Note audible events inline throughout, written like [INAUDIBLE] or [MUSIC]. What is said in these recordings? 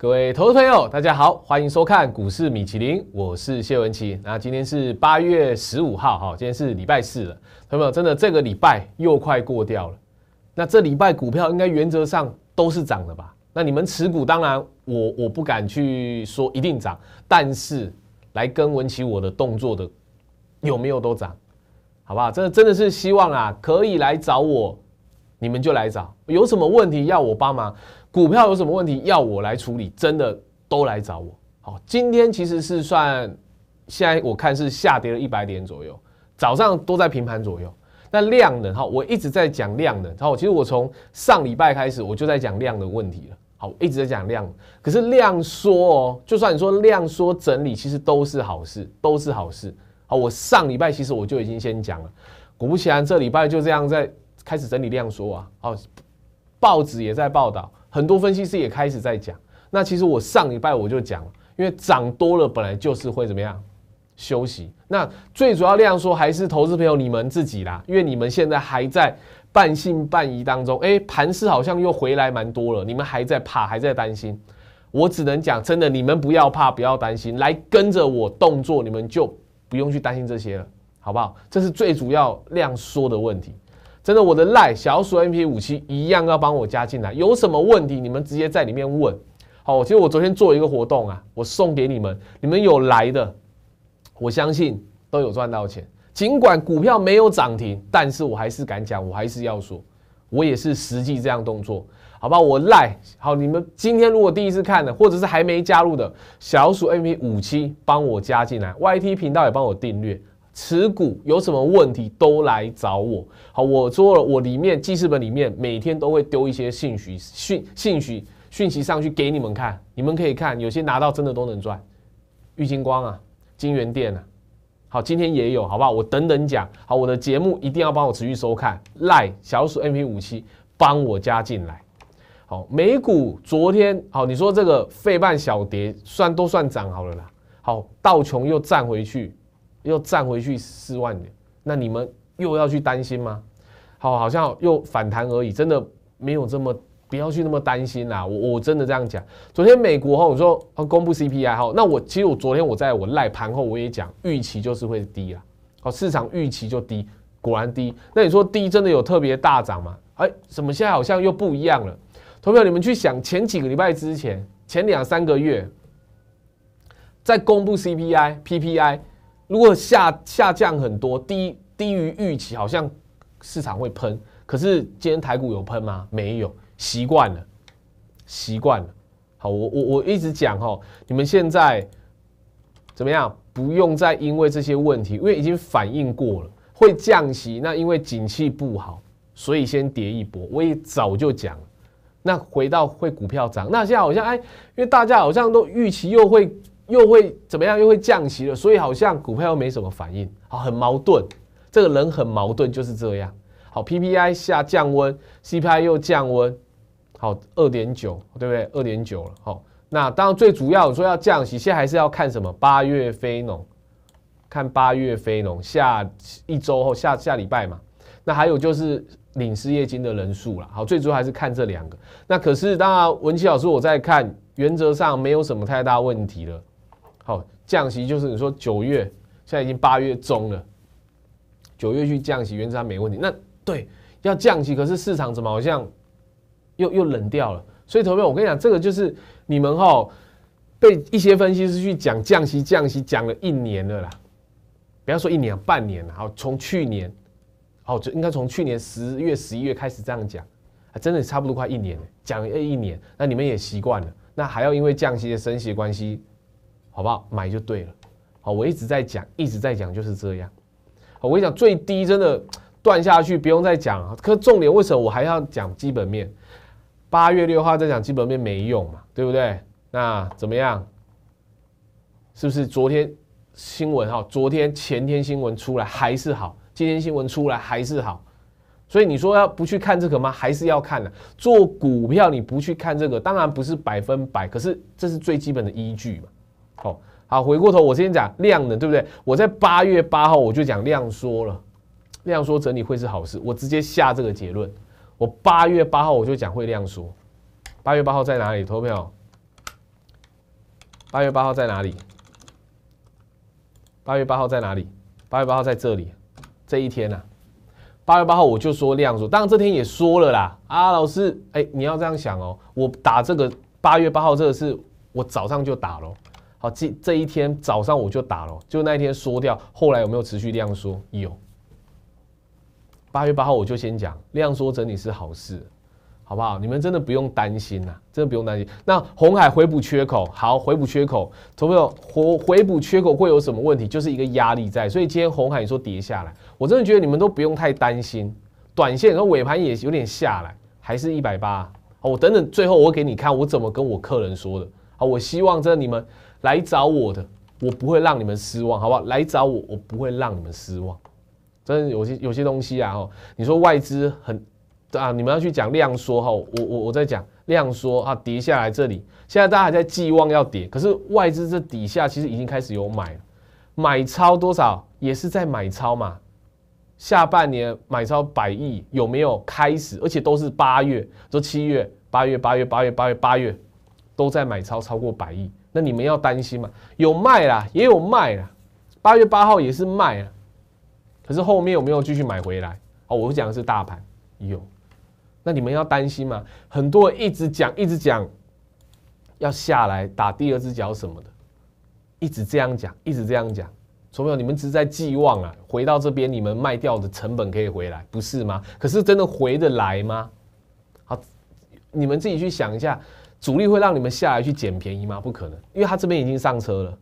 各位投资朋友，大家好，欢迎收看股市米其林，我是谢文琪。那今天是八月十五号，哈，今天是礼拜四了。朋友们，真的这个礼拜又快过掉了。那这礼拜股票应该原则上都是涨的吧？那你们持股，当然我我不敢去说一定涨，但是来跟文琪我的动作的有没有都涨，好不好？这真的是希望啊，可以来找我，你们就来找，有什么问题要我帮忙。股票有什么问题要我来处理？真的都来找我。好，今天其实是算，现在我看是下跌了一百点左右，早上都在平盘左右。那量能哈，我一直在讲量然好，其实我从上礼拜开始我就在讲量的问题了。好，一直在讲量。可是量缩哦，就算你说量缩整理，其实都是好事，都是好事。好，我上礼拜其实我就已经先讲了，果不其然，这礼拜就这样在开始整理量缩啊。好，报纸也在报道。很多分析师也开始在讲，那其实我上礼拜我就讲了，因为涨多了本来就是会怎么样休息。那最主要量说还是投资朋友你们自己啦，因为你们现在还在半信半疑当中，哎，盘势好像又回来蛮多了，你们还在怕，还在担心。我只能讲真的，你们不要怕，不要担心，来跟着我动作，你们就不用去担心这些了，好不好？这是最主要量说的问题。真的，我的赖小鼠 MP 五七一样要帮我加进来，有什么问题你们直接在里面问。好，其实我昨天做一个活动啊，我送给你们，你们有来的，我相信都有赚到钱。尽管股票没有涨停，但是我还是敢讲，我还是要说，我也是实际这样动作。好吧，我赖好，你们今天如果第一次看的，或者是还没加入的小鼠 MP 五七，帮我加进来，YT 频道也帮我订阅。持股有什么问题都来找我，好，我说了，我里面记事本里面每天都会丢一些信息讯信息讯息上去给你们看，你们可以看，有些拿到真的都能赚。玉金光啊，金源店啊，好，今天也有，好不好？我等等讲。好，我的节目一定要帮我持续收看，赖小鼠 NP 五七帮我加进来。好，美股昨天好，你说这个费半小蝶算都算涨好了啦。好，道琼又站回去。又站回去四万点，那你们又要去担心吗？好，好像又反弹而已，真的没有这么不要去那么担心啦。我我真的这样讲。昨天美国哈，我说公布 CPI 哈，那我其实我昨天我在我赖盘后我也讲，预期就是会低啊，好，市场预期就低，果然低。那你说低真的有特别大涨吗？哎，怎么现在好像又不一样了？投票，你们去想前几个礼拜之前，前两三个月在公布 CPI、PPI。如果下下降很多，低低于预期，好像市场会喷。可是今天台股有喷吗？没有，习惯了，习惯了。好，我我我一直讲哦，你们现在怎么样？不用再因为这些问题，因为已经反应过了，会降息。那因为景气不好，所以先跌一波。我也早就讲那回到会股票涨，那现在好像哎，因为大家好像都预期又会。又会怎么样？又会降息了，所以好像股票又没什么反应，好，很矛盾。这个人很矛盾，就是这样。好，PPI 下降温，CPI 又降温，好，二点九，对不对？二点九了，好。那当然最主要说要降息，现在还是要看什么？八月非农，看八月非农下一周后下下礼拜嘛。那还有就是领失业金的人数了。好，最主要还是看这两个。那可是当然，文琪老师我在看，原则上没有什么太大问题了。哦，降息就是你说九月，现在已经八月中了，九月去降息原则上没问题。那对，要降息，可是市场怎么好像又又冷掉了？所以，投票我跟你讲，这个就是你们哦，被一些分析师去讲降息、降息，讲了一年了啦。不要说一年，半年了。好，从去年，好，就应该从去年十月、十一月开始这样讲，啊，真的差不多快一年，了，讲了一年。那你们也习惯了，那还要因为降息、的升息的关系。好不好？买就对了。好，我一直在讲，一直在讲，就是这样。我跟你讲，最低真的断下去，不用再讲。可重点为什么我还要讲基本面？八月六号在讲基本面没用嘛，对不对？那怎么样？是不是昨天新闻哈？昨天前天新闻出来还是好，今天新闻出来还是好。所以你说要不去看这个吗？还是要看的？做股票你不去看这个，当然不是百分百，可是这是最基本的依据嘛。好好，回过头，我先讲量能，对不对？我在八月八号我就讲量缩了，量缩整理会是好事，我直接下这个结论。我八月八号我就讲会量缩，八月八号在哪里？投票？八月八号在哪里？八月八号在哪里？八月八号在这里，这一天呐，八月八号我就说量缩，当然这天也说了啦。啊，老师，哎，你要这样想哦，我打这个八月八号这个是我早上就打喽。好，这这一天早上我就打了，就那一天缩掉。后来有没有持续量缩？有。八月八号我就先讲，量缩整理是好事，好不好？你们真的不用担心呐，真的不用担心。那红海回补缺口，好，回补缺口，投朋友回回补缺口会有什么问题？就是一个压力在。所以今天红海你说跌下来，我真的觉得你们都不用太担心。短线，然后尾盘也有点下来，还是一百八。好，我等等最后我给你看我怎么跟我客人说的。好，我希望真的你们。来找我的，我不会让你们失望，好不好？来找我，我不会让你们失望。真的有些有些东西啊，哦，你说外资很啊，你们要去讲量缩哈，我我我在讲量缩啊，跌下来这里，现在大家还在寄望要跌，可是外资这底下其实已经开始有买了，买超多少也是在买超嘛。下半年买超百亿有没有开始？而且都是八月，就七月、八月、八月、八月、八月、八月都在买超超过百亿。那你们要担心吗？有卖啦，也有卖啦，八月八号也是卖了，可是后面有没有继续买回来？哦，我讲的是大盘有，那你们要担心吗？很多一直讲，一直讲，要下来打第二只脚什么的，一直这样讲，一直这样讲，小朋你们只是在寄望啊，回到这边你们卖掉的成本可以回来，不是吗？可是真的回得来吗？好，你们自己去想一下。主力会让你们下来去捡便宜吗？不可能，因为他这边已经上车了，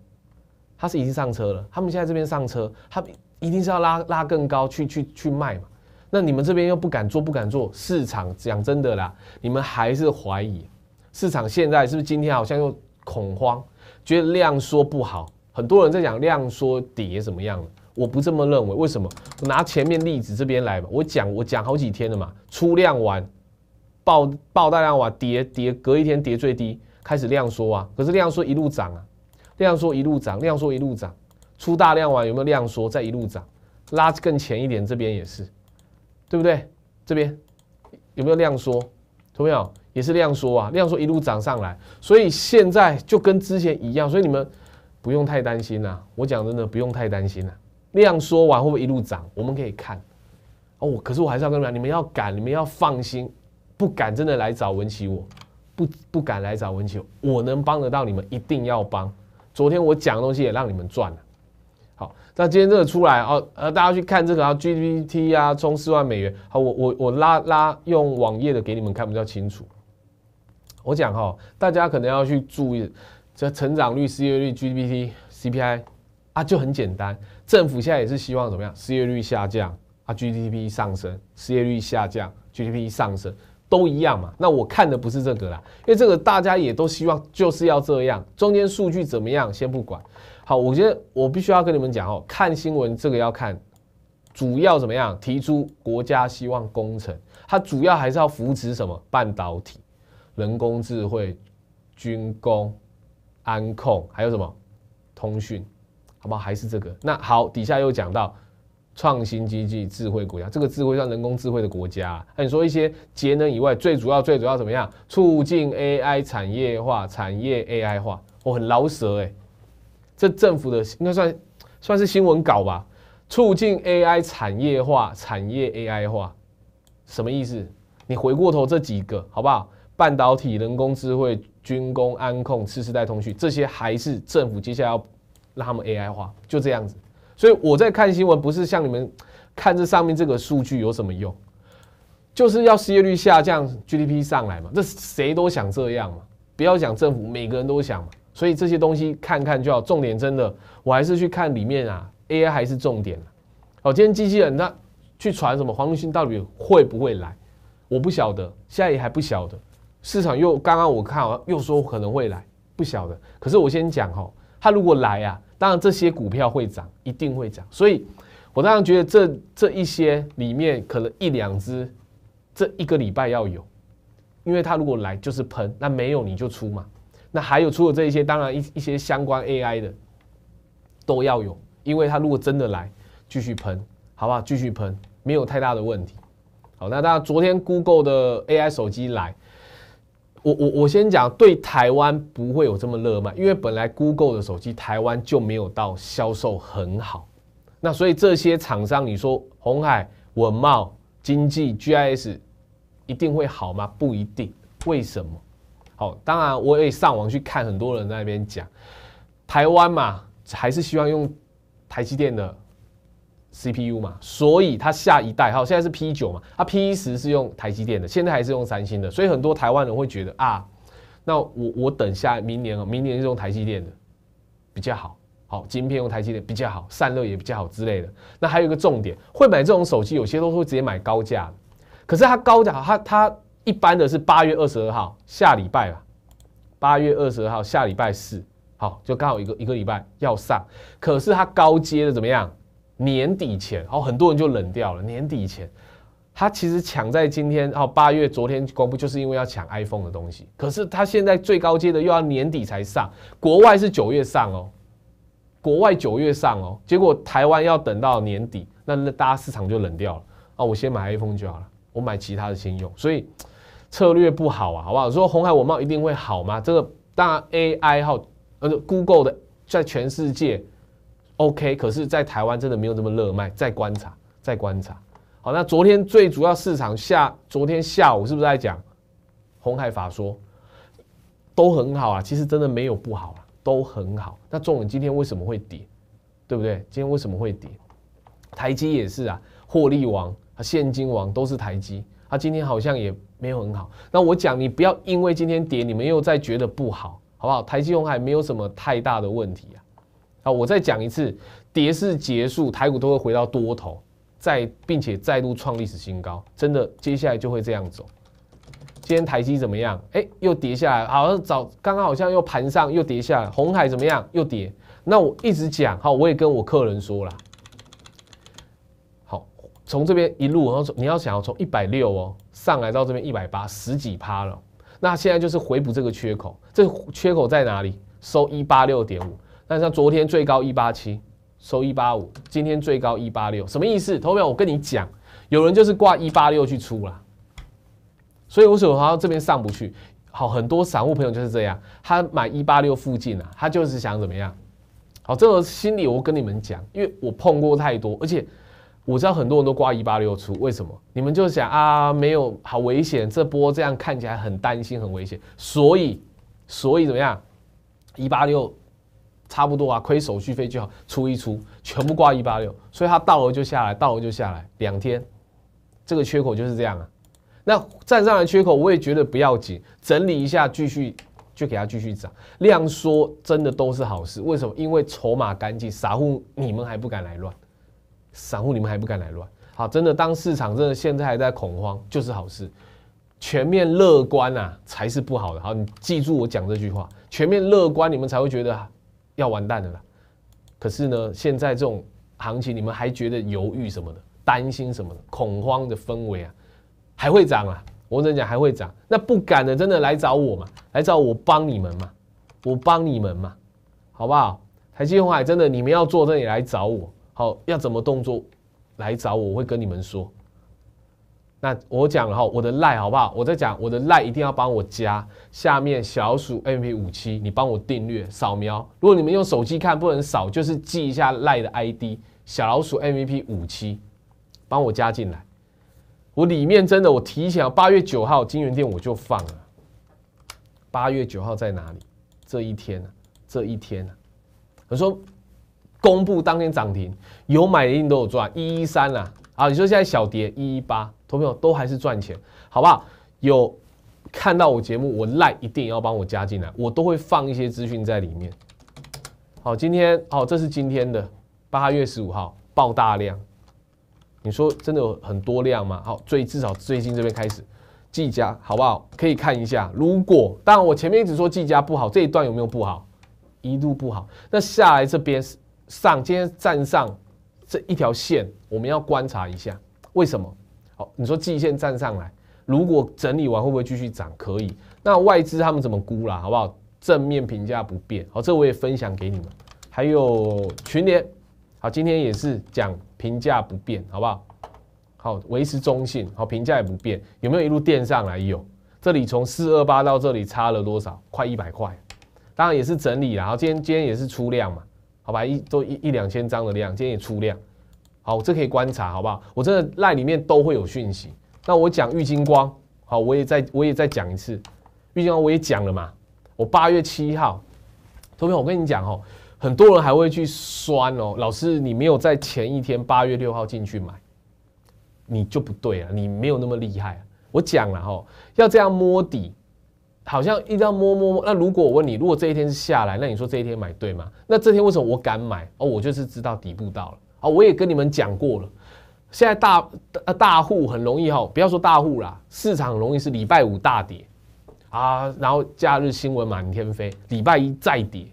他是已经上车了。他们现在这边上车，他一定是要拉拉更高去去去卖嘛。那你们这边又不敢做，不敢做。市场讲真的啦，你们还是怀疑。市场现在是不是今天好像又恐慌，觉得量缩不好？很多人在讲量缩跌怎么样我不这么认为。为什么？我拿前面例子这边来吧，我讲我讲好几天了嘛，出量完。爆爆大量哇，跌跌，隔一天跌最低，开始量缩啊！可是量缩一路涨啊，量缩一路涨，量缩一路涨，出大量瓦有没有量缩？再一路涨，拉更前一点，这边也是，对不对？这边有没有量缩？有没有？也是量缩啊！量缩一路涨上来，所以现在就跟之前一样，所以你们不用太担心啦。我讲真的不用太担心啦，量缩完会不会一路涨？我们可以看哦。可是我还是要跟你们，讲，你们要敢，你们要放心。不敢真的来找文琪，我不不敢来找文琪，我能帮得到你们，一定要帮。昨天我讲的东西也让你们赚了。好，那今天这个出来哦，呃，大家去看这个啊，GPT 啊，冲四万美元。好，我我我拉拉用网页的给你们看比较清楚。我讲哈，大家可能要去注意这成长率、失业率、GPT、CPI 啊，就很简单。政府现在也是希望怎么样？失业率下降啊，GDP 上升，失业率下降，GDP 上升。都一样嘛，那我看的不是这个啦，因为这个大家也都希望就是要这样，中间数据怎么样先不管。好，我觉得我必须要跟你们讲哦，看新闻这个要看，主要怎么样提出国家希望工程，它主要还是要扶持什么半导体、人工智能、军工、安控，还有什么通讯，好不好？还是这个。那好，底下又讲到。创新经济、智慧国家，这个智慧像人工智慧的国家。那你说一些节能以外，最主要、最主要怎么样？促进 AI 产业化、产业 AI 化，我很饶舌哎。这政府的应该算算是新闻稿吧？促进 AI 产业化、产业 AI 化，什么意思？你回过头这几个好不好？半导体、人工智慧、军工、安控、次世代通讯，这些还是政府接下来要让他们 AI 化，就这样子。所以我在看新闻，不是像你们看这上面这个数据有什么用？就是要失业率下降，GDP 上来嘛？这谁都想这样嘛？不要讲政府，每个人都想嘛。所以这些东西看看就好。重点真的，我还是去看里面啊。AI 还是重点好，今天机器人那去传什么？黄文新到底会不会来？我不晓得，现在也还不晓得。市场又刚刚我看又说可能会来，不晓得。可是我先讲哈，他如果来啊，当然，这些股票会涨，一定会涨。所以，我当然觉得这这一些里面可能一两只，这一个礼拜要有，因为它如果来就是喷，那没有你就出嘛。那还有出了这一些，当然一一些相关 AI 的都要有，因为它如果真的来继续喷，好不好？继续喷没有太大的问题。好，那当然昨天 Google 的 AI 手机来。我我我先讲，对台湾不会有这么热卖，因为本来 Google 的手机台湾就没有到销售很好，那所以这些厂商你说红海、文茂、经济、GIS 一定会好吗？不一定，为什么？好，当然我也上网去看，很多人在那边讲，台湾嘛，还是希望用台积电的。C P U 嘛，所以它下一代哈，现在是 P 九嘛，它 P 十是用台积电的，现在还是用三星的，所以很多台湾人会觉得啊，那我我等下明年哦，明年就用台积电的比较好，好晶片用台积电比较好，散热也比较好之类的。那还有一个重点，会买这种手机，有些都会直接买高价的，可是它高价，它它一般的是八月二十二号下礼拜吧，八月二十二号下礼拜四，好就刚好一个一个礼拜要上，可是它高阶的怎么样？年底前，哦，很多人就冷掉了。年底前，他其实抢在今天哦，八月昨天公布，就是因为要抢 iPhone 的东西。可是他现在最高阶的又要年底才上，国外是九月上哦，国外九月上哦，结果台湾要等到年底，那那大家市场就冷掉了。啊，我先买 iPhone 就好了，我买其他的先用。所以策略不好啊，好不好？说红海文茂一定会好吗？这个当然 AI 哈，呃，Google 的在全世界。OK，可是，在台湾真的没有这么热卖。再观察，再观察。好，那昨天最主要市场下，昨天下午是不是在讲红海法说都很好啊？其实真的没有不好啊，都很好。那中文今天为什么会跌？对不对？今天为什么会跌？台积也是啊，获利王、现金王都是台积，它今天好像也没有很好。那我讲你不要因为今天跌，你们又再觉得不好，好不好？台积红海没有什么太大的问题啊。好，我再讲一次，跌势结束，台股都会回到多头，再并且再度创历史新高，真的，接下来就会这样走。今天台积怎么样？哎，又跌下来，好像早刚刚好像又盘上又跌下来。红海怎么样？又跌。那我一直讲，好，我也跟我客人说了，好，从这边一路，然后你要想要从一百六哦，上来到这边一百八，十几趴了。那现在就是回补这个缺口，这缺口在哪里？收一八六点五。那像昨天最高一八七，收一八五，今天最高一八六，什么意思？投票我跟你讲，有人就是挂一八六去出了，所以为什么这边上不去？好，很多散户朋友就是这样，他买一八六附近啊，他就是想怎么样？好，这个心理我跟你们讲，因为我碰过太多，而且我知道很多人都挂一八六出，为什么？你们就想啊，没有好危险，这波这样看起来很担心，很危险，所以所以怎么样？一八六。差不多啊，亏手续费就好出一出，全部挂一八六，所以它到额就下来，到额就下来，两天，这个缺口就是这样啊。那站上来缺口，我也觉得不要紧，整理一下继续就给它继续涨，量缩真的都是好事。为什么？因为筹码干净，散户你们还不敢来乱，散户你们还不敢来乱。好，真的，当市场真的现在还在恐慌，就是好事，全面乐观啊才是不好的。好，你记住我讲这句话，全面乐观你们才会觉得。要完蛋的了，可是呢，现在这种行情，你们还觉得犹豫什么的，担心什么，恐慌的氛围啊，还会涨啊！我跟你讲还会涨？那不敢的，真的来找我嘛，来找我帮你们嘛，我帮你们嘛，好不好？台积电真的，你们要做，这里来找我，好，要怎么动作，来找我，我会跟你们说。那我讲了哈，我的赖好不好？我在讲我的赖一定要帮我加下面小鼠 MVP 五七，你帮我订阅扫描。如果你们用手机看不能扫，就是记一下赖的 ID，小老鼠 MVP 五七，帮我加进来。我里面真的，我提前八月九号金源店我就放了。八月九号在哪里？这一天呢？这一天呢？我说公布当天涨停，有买一定都有赚。一一三啊，啊，你说现在小跌一一八。投票都还是赚钱，好不好？有看到我节目，我赖一定要帮我加进来，我都会放一些资讯在里面。好，今天好，这是今天的八月十五号爆大量。你说真的有很多量吗？好，最至少最近这边开始季佳，好不好？可以看一下。如果当然我前面一直说季佳不好，这一段有没有不好？一路不好。那下来这边上今天站上这一条线，我们要观察一下为什么。好，你说季线站上来，如果整理完会不会继续涨？可以。那外资他们怎么估啦？好不好？正面评价不变。好，这我也分享给你们。还有群联，好，今天也是讲评价不变，好不好？好，维持中性。好，评价也不变。有没有一路垫上来？有。这里从四二八到这里差了多少？快一百块。当然也是整理，然后今天今天也是出量嘛，好吧？一都一一两千张的量，今天也出量。好，这可以观察，好不好？我真的赖里面都会有讯息。那我讲郁金光，好，我也再我也再讲一次郁金光，我也讲了嘛。我八月七号，同学，我跟你讲哦，很多人还会去酸哦。老师，你没有在前一天八月六号进去买，你就不对了，你没有那么厉害。我讲了哈，要这样摸底，好像一定要摸摸摸。那如果我问你，如果这一天是下来，那你说这一天买对吗？那这天为什么我敢买？哦，我就是知道底部到了。啊，我也跟你们讲过了，现在大大户很容易哈，不要说大户啦，市场容易是礼拜五大跌，啊，然后假日新闻满天飞，礼拜一再跌，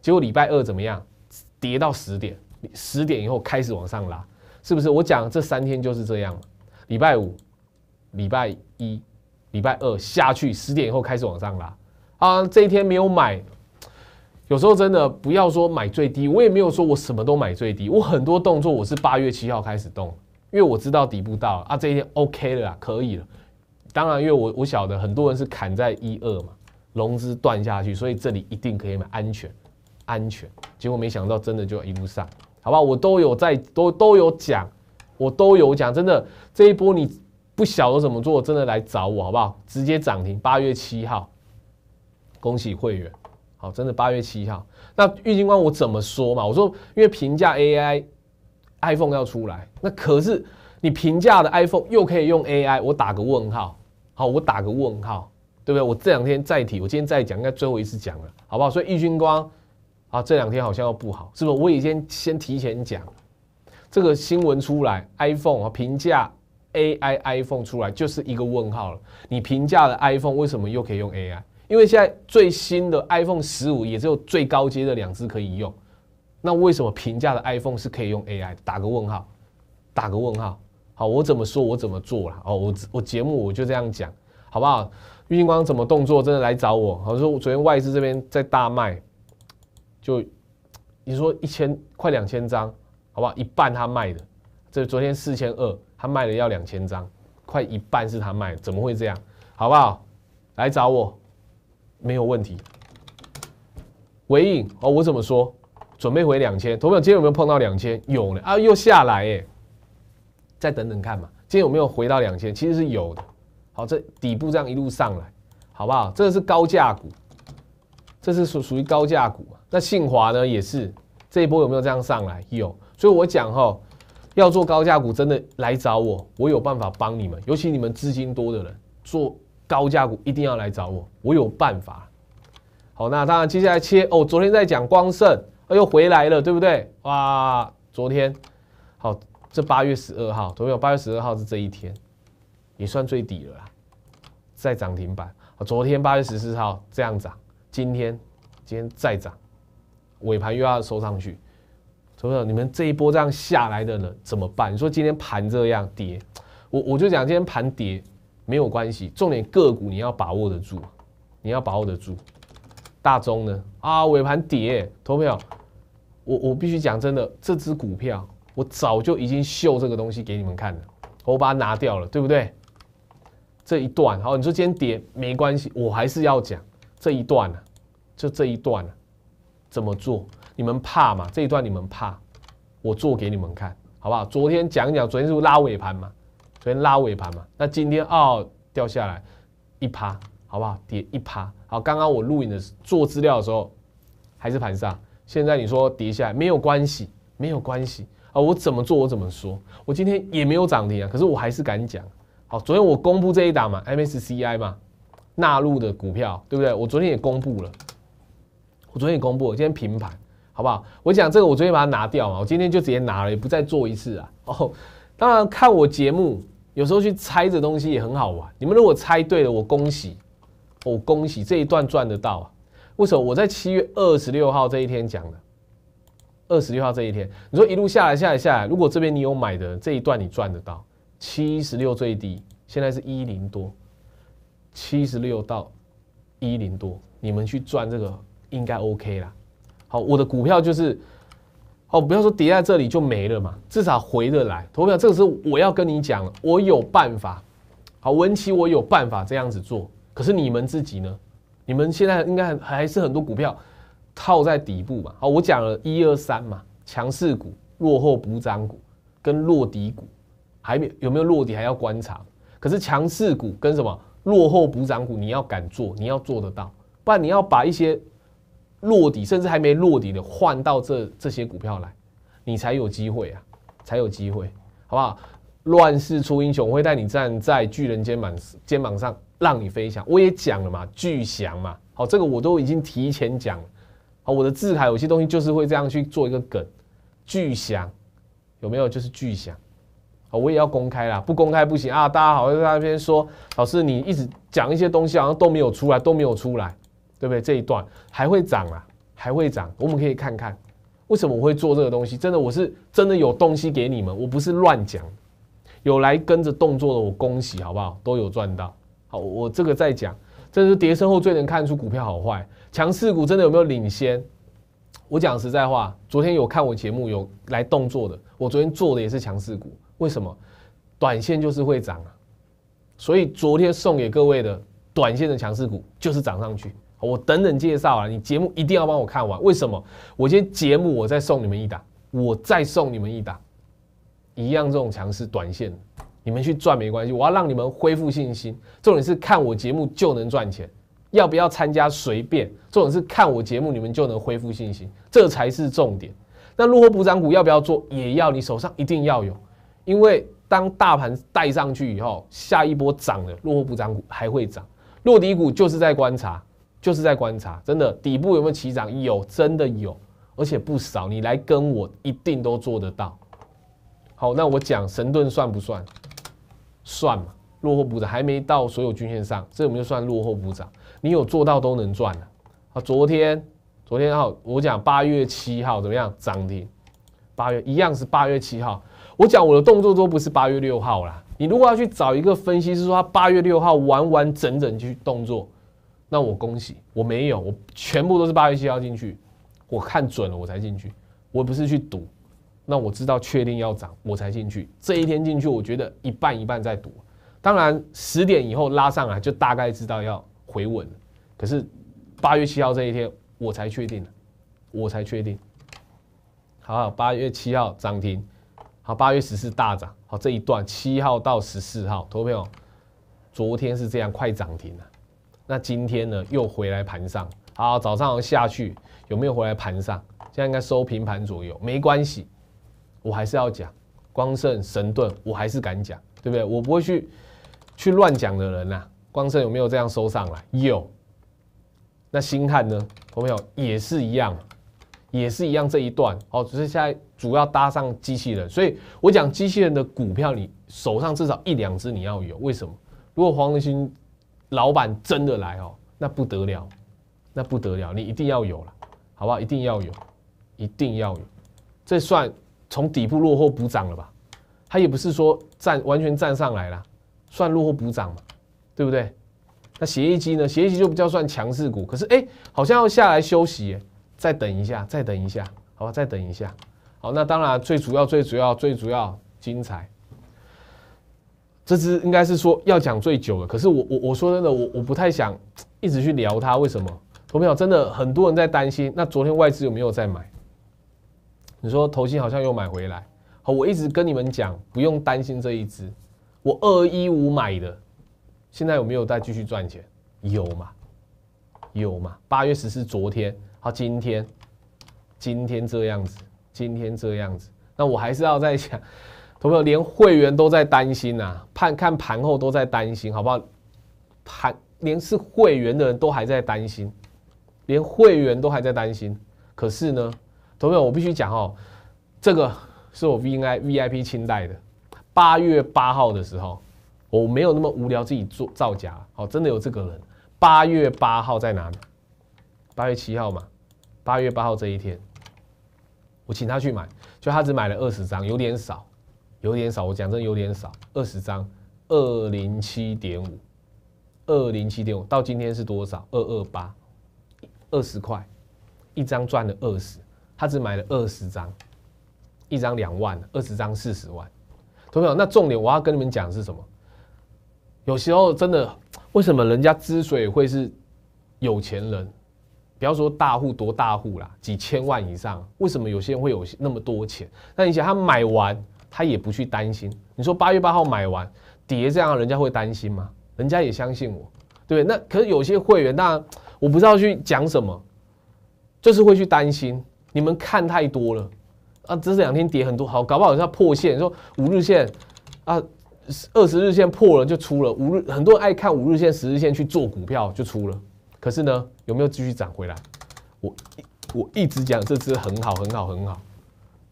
结果礼拜二怎么样？跌到十点，十点以后开始往上拉，是不是？我讲这三天就是这样礼拜五、礼拜一、礼拜二下去，十点以后开始往上拉，啊，这一天没有买。有时候真的不要说买最低，我也没有说我什么都买最低。我很多动作我是八月七号开始动，因为我知道底部到了啊，这一天 OK 了可以了。当然，因为我我晓得很多人是砍在一二嘛，融资断下去，所以这里一定可以买安全，安全。结果没想到真的就一路上，好吧，我都有在都都有讲，我都有讲，真的这一波你不晓得怎么做，真的来找我好不好？直接涨停，八月七号，恭喜会员。真的八月七号，那郁金光我怎么说嘛？我说，因为评价 AI iPhone 要出来，那可是你评价的 iPhone 又可以用 AI，我打个问号。好，我打个问号，对不对？我这两天再提，我今天再讲，应该最后一次讲了，好不好？所以郁金光啊，这两天好像又不好，是不是？我已经先提前讲这个新闻出来，iPhone 啊，评价 AI iPhone 出来就是一个问号了。你评价的 iPhone 为什么又可以用 AI？因为现在最新的 iPhone 十五也只有最高阶的两支可以用，那为什么平价的 iPhone 是可以用 AI？打个问号，打个问号。好，我怎么说，我怎么做了？哦，我我节目我就这样讲，好不好？余金光怎么动作？真的来找我。好，说我昨天外资这边在大卖，就你说一千快两千张，好不好？一半他卖的，这昨天四千二，他卖的要两千张，快一半是他卖，怎么会这样？好不好？来找我。没有问题，回影哦，我怎么说？准备回两千，投票今天有没有碰到两千？有呢啊，又下来哎，再等等看嘛。今天有没有回到两千？其实是有的。好，这底部这样一路上来，好不好？这个是高价股，这是属属于高价股嘛？那信华呢？也是这一波有没有这样上来？有。所以我讲哈，要做高价股，真的来找我，我有办法帮你们，尤其你们资金多的人做。高价股一定要来找我，我有办法。好，那当然接下来切哦，昨天在讲光盛，又回来了，对不对？哇，昨天好，这八月十二号，左右八月十二号是这一天，也算最底了，在涨停板。昨天八月十四号这样涨，今天今天再涨，尾盘又要收上去。左没你们这一波这样下来的呢？怎么办？你说今天盘这样跌，我我就讲今天盘跌。没有关系，重点个股你要把握得住，你要把握得住。大中呢？啊，尾盘跌，投票。我我必须讲真的，这只股票我早就已经秀这个东西给你们看了，我把它拿掉了，对不对？这一段，好，你说今天跌没关系，我还是要讲这一段呢，就这一段呢，怎么做？你们怕吗？这一段你们怕？我做给你们看好不好？昨天讲一讲，昨天是不是拉尾盘嘛？天拉尾盘嘛，那今天二掉下来一趴，好不好？跌一趴，好。刚刚我录影的做资料的时候还是盘上，现在你说跌下来没有关系，没有关系啊！我怎么做我怎么说？我今天也没有涨停啊，可是我还是敢讲。好，昨天我公布这一档嘛，MSCI 嘛纳入的股票，对不对？我昨天也公布了，我昨天也公布了，今天平盘，好不好？我讲这个，我昨天把它拿掉嘛，我今天就直接拿了，也不再做一次啊。哦，当然看我节目。有时候去猜这东西也很好玩。你们如果猜对了，我恭喜，我恭喜这一段赚得到啊！为什么？我在七月二十六号这一天讲的，二十六号这一天，你说一路下来，下来下，如果这边你有买的，这一段你赚得到七十六最低，现在是一零多，七十六到一零多，你们去赚这个应该 OK 啦。好，我的股票就是。哦，不要说跌在这里就没了嘛，至少回得来。投票，这个时候我要跟你讲了，我有办法。好，文琪，我有办法这样子做。可是你们自己呢？你们现在应该还是很多股票套在底部嘛。好，我讲了一二三嘛，强势股、落后补涨股跟落底股，还没有没有落底还要观察。可是强势股跟什么落后补涨股，你要敢做，你要做得到，不然你要把一些。落底，甚至还没落底的换到这这些股票来，你才有机会啊，才有机会，好不好？乱世出英雄，会带你站在巨人肩膀肩膀上，让你飞翔。我也讲了嘛，巨翔嘛，好，这个我都已经提前讲了。好，我的字卡有些东西就是会这样去做一个梗，巨翔有没有？就是巨响，好，我也要公开啦，不公开不行啊！大家好，在那边说，老师你一直讲一些东西，好像都没有出来，都没有出来。对不对？这一段还会涨啊，还会涨。我们可以看看，为什么我会做这个东西？真的，我是真的有东西给你们，我不是乱讲。有来跟着动作的，我恭喜，好不好？都有赚到。好，我这个再讲，这是跌身后最能看出股票好坏，强势股真的有没有领先？我讲实在话，昨天有看我节目有来动作的，我昨天做的也是强势股。为什么？短线就是会涨啊。所以昨天送给各位的短线的强势股就是涨上去。我等等介绍啊，你节目一定要帮我看完。为什么？我先节目，我再送你们一打，我再送你们一打，一样这种强势短线，你们去赚没关系。我要让你们恢复信心。重点是看我节目就能赚钱，要不要参加随便。重点是看我节目你们就能恢复信心，这才是重点。那落后补涨股要不要做？也要你手上一定要有，因为当大盘带上去以后，下一波涨了，落后补涨股还会涨。落底股就是在观察。就是在观察，真的底部有没有起涨？有，真的有，而且不少。你来跟我，一定都做得到。好，那我讲神盾算不算？算嘛，落后补涨还没到所有均线上，这我们就算落后补涨。你有做到都能赚了啊！昨天，昨天哈，我讲八月七号怎么样涨停？八月一样是八月七号。我讲我的动作都不是八月六号啦。你如果要去找一个分析，师说他八月六号完完整整去动作。那我恭喜，我没有，我全部都是八月七号进去，我看准了我才进去，我不是去赌，那我知道确定要涨我才进去，这一天进去我觉得一半一半在赌，当然十点以后拉上来就大概知道要回稳了，可是八月七号这一天我才确定我才确定，好，八月七号涨停，好，八月十四大涨，好这一段七号到十四号，投票，昨天是这样快涨停了。那今天呢，又回来盘上。好，早上下去有没有回来盘上？现在应该收平盘左右，没关系。我还是要讲，光胜神盾，我还是敢讲，对不对？我不会去去乱讲的人呐。光胜有没有这样收上来？有。那星探呢？朋友也是一样，也是一样这一段。哦，只是现在主要搭上机器人，所以我讲机器人的股票，你手上至少一两只你要有。为什么？如果黄立新。老板真的来哦，那不得了，那不得了，你一定要有了，好不好？一定要有，一定要有，这算从底部落后补涨了吧？它也不是说站完全站上来了，算落后补涨嘛，对不对？那协议机呢？协议机就比较算强势股，可是哎，好像要下来休息，再等一下，再等一下，好吧，再等一下。好，那当然最主要、最主要、最主要精彩。这支应该是说要讲最久了，可是我我我说真的，我我不太想 [TSK] 一直去聊它，为什么？投票真的很多人在担心。那昨天外资有没有在买？你说头期好像又买回来。好，我一直跟你们讲，不用担心这一支，我二一五买的，现在有没有在继续赚钱？有吗？有吗？八月十四昨天，好，今天，今天这样子，今天这样子，那我还是要再想。朋友们，连会员都在担心呐，盼看盘后都在担心，好不好？盘连是会员的人都还在担心，连会员都还在担心。可是呢，朋友们，我必须讲哦，这个是我 V I V I P 清代的。八月八号的时候，我没有那么无聊自己做造假，好，真的有这个人。八月八号在哪里？八月七号嘛。八月八号这一天，我请他去买，就他只买了二十张，有点少。有点少，我讲真有点少，二十张，二零七点五，二零七点五到今天是多少？二二八，二十块一张赚了二十，他只买了二十张，一张两万，二十张四十万。同学们，那重点我要跟你们讲是什么？有时候真的，为什么人家之所以会是有钱人，不要说大户多大户啦，几千万以上，为什么有些人会有那么多钱？那你想他买完？他也不去担心。你说八月八号买完跌这样，人家会担心吗？人家也相信我，对那可是有些会员，那我不知道去讲什么，就是会去担心。你们看太多了啊，只是两天跌很多，好，搞不好要破线。说五日线啊，二十日线破了就出了。五日，很多人爱看五日线、十日线去做股票就出了。可是呢，有没有继续涨回来？我我一直讲这只很好，很好，很好，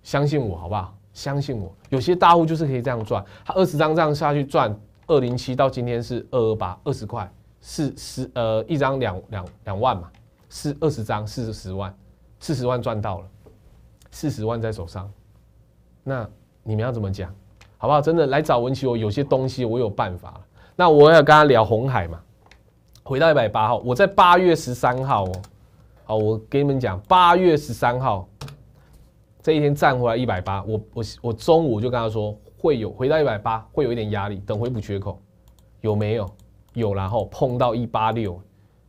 相信我，好不好？相信我，有些大户就是可以这样赚。他二十张这样下去赚，二零七到今天是二二八，二十块是十呃一张两两两万嘛，是二十张四十十万，四十万赚到了，四十万在手上。那你们要怎么讲？好不好？真的来找文奇我有些东西我有办法。那我要跟他聊红海嘛，回到一百八号，我在八月十三号哦。好，我给你们讲八月十三号。这一天站回来一百八，我我我中午就跟他说会有回到一百八，会有一点压力，等回补缺口，有没有？有，然后碰到一八六，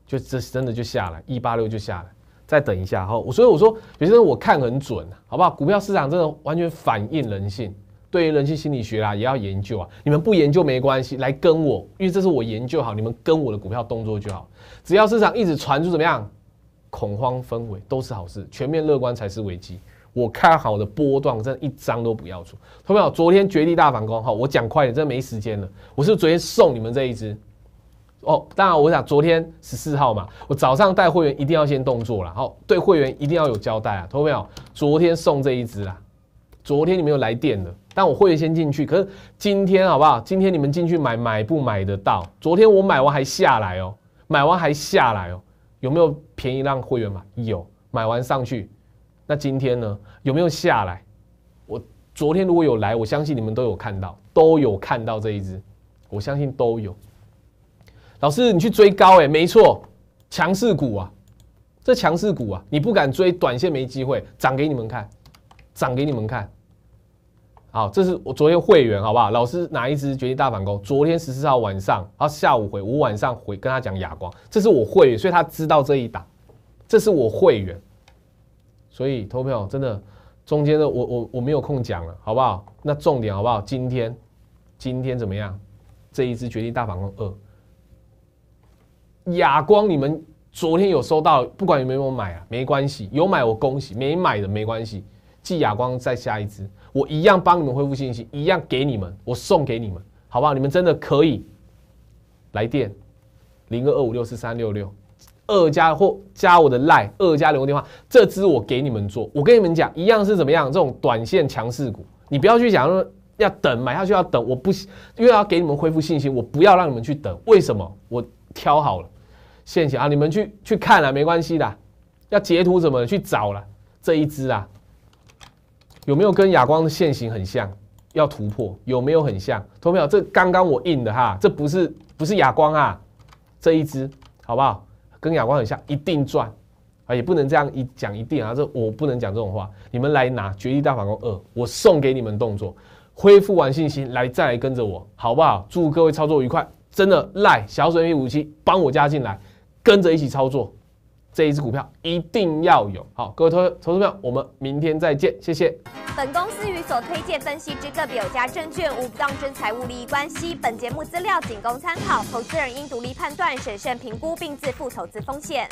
就这真的就下来一八六就下来，再等一下哈。我所以我说，有些人我看很准，好不好？股票市场真的完全反映人性，对于人性心理学啦，也要研究啊。你们不研究没关系，来跟我，因为这是我研究好，你们跟我的股票动作就好。只要市场一直传出怎么样恐慌氛围，都是好事，全面乐观才是危机。我看好的波段，我真的一张都不要出。投票昨天绝地大反攻，好，我讲快点，真的没时间了。我是昨天送你们这一支哦。当然，我想昨天十四号嘛，我早上带会员一定要先动作了。好，对会员一定要有交代啊。同学昨天送这一支啊。昨天你们有来电的，但我会员先进去。可是今天好不好？今天你们进去买，买不买得到？昨天我买完还下来哦，买完还下来哦。有没有便宜让会员买？有，买完上去。那今天呢有没有下来？我昨天如果有来，我相信你们都有看到，都有看到这一只，我相信都有。老师，你去追高哎，没错，强势股啊，这强势股啊，你不敢追，短线没机会，涨给你们看，涨给你们看。好，这是我昨天会员，好不好？老师哪一只决定大反攻？昨天十四号晚上，啊，下午回，我晚上回跟他讲哑光，这是我会员，所以他知道这一档，这是我会员。所以，投票真的中间的我我我没有空讲了，好不好？那重点好不好？今天今天怎么样？这一支决定大反攻二，哑光，你们昨天有收到？不管有没有买啊，没关系，有买我恭喜，没买的没关系，寄哑光再下一支，我一样帮你们恢复信心，一样给你们，我送给你们，好不好？你们真的可以来电零二二五六四三六六。二加或加我的赖二加留个电话，这支我给你们做。我跟你们讲，一样是怎么样？这种短线强势股，你不要去讲要等，买下去要等。我不因为要给你们恢复信心，我不要让你们去等。为什么？我挑好了线行啊，你们去去看了，没关系的。要截图怎么去找了？这一支啊，有没有跟哑光的线型很像？要突破有没有很像？同学们，这刚刚我印的哈，这不是不是哑光啊？这一支好不好？跟亚光很像，一定赚，啊，也不能这样一讲一定啊，这我不能讲这种话。你们来拿《绝地大反攻二》，我送给你们动作，恢复完信心来再来跟着我，好不好？祝各位操作愉快，真的赖小水泥武器，帮我加进来，跟着一起操作。这一只股票一定要有好，各位投投资朋友，我们明天再见，谢谢。本公司与所推荐分析之个别有家证券无不当之财务利益关系，本节目资料仅供参考，投资人应独立判断、审慎评估并自负投资风险。